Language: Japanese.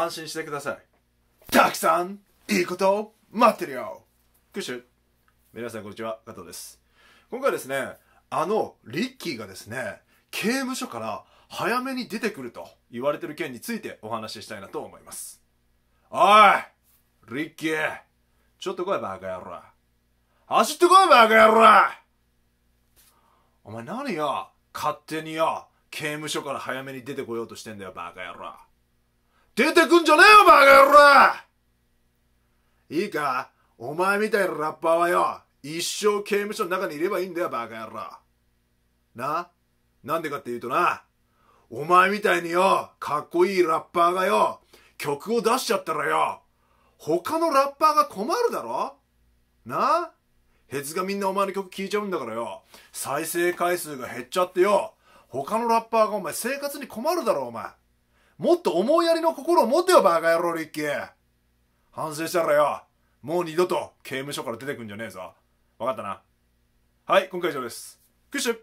安心してくださいたくさんいいこと待ってるよクシュ皆さんこんにちは加藤です今回ですねあのリッキーがですね刑務所から早めに出てくると言われてる件についてお話ししたいなと思いますおいリッキーちょっと来いバカ野郎走ってこいバカ野郎お前何よ勝手によ刑務所から早めに出てこようとしてんだよバカ野郎出てくんじゃねえよ、バカ野郎いいかお前みたいなラッパーはよ、一生刑務所の中にいればいいんだよ、バカ野郎。ななんでかって言うとな、お前みたいによ、かっこいいラッパーがよ、曲を出しちゃったらよ、他のラッパーが困るだろなヘズがみんなお前の曲聴いちゃうんだからよ、再生回数が減っちゃってよ、他のラッパーがお前生活に困るだろ、お前。もっと思いやりの心を持てよ、バカ野郎、リッキー。反省したらよ、もう二度と刑務所から出てくんじゃねえぞ。わかったな。はい、今回以上です。クッシュ